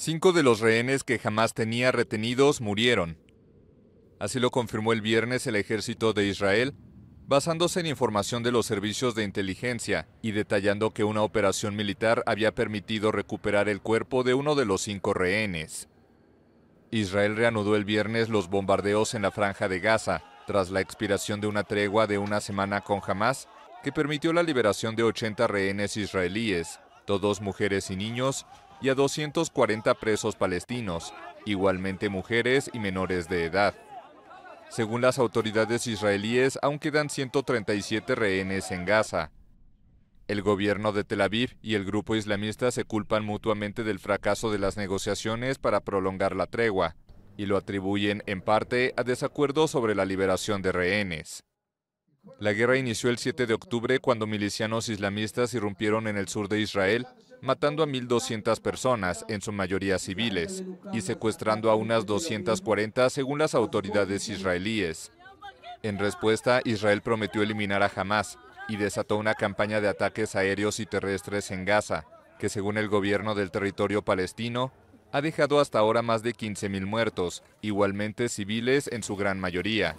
Cinco de los rehenes que jamás tenía retenidos murieron. Así lo confirmó el viernes el ejército de Israel, basándose en información de los servicios de inteligencia y detallando que una operación militar había permitido recuperar el cuerpo de uno de los cinco rehenes. Israel reanudó el viernes los bombardeos en la franja de Gaza, tras la expiración de una tregua de una semana con Hamas, que permitió la liberación de 80 rehenes israelíes, todos mujeres y niños, y a 240 presos palestinos, igualmente mujeres y menores de edad. Según las autoridades israelíes, aún quedan 137 rehenes en Gaza. El gobierno de Tel Aviv y el grupo islamista se culpan mutuamente del fracaso de las negociaciones para prolongar la tregua, y lo atribuyen en parte a desacuerdos sobre la liberación de rehenes. La guerra inició el 7 de octubre cuando milicianos islamistas irrumpieron en el sur de Israel matando a 1.200 personas, en su mayoría civiles, y secuestrando a unas 240 según las autoridades israelíes. En respuesta, Israel prometió eliminar a Hamas y desató una campaña de ataques aéreos y terrestres en Gaza, que según el gobierno del territorio palestino, ha dejado hasta ahora más de 15.000 muertos, igualmente civiles en su gran mayoría.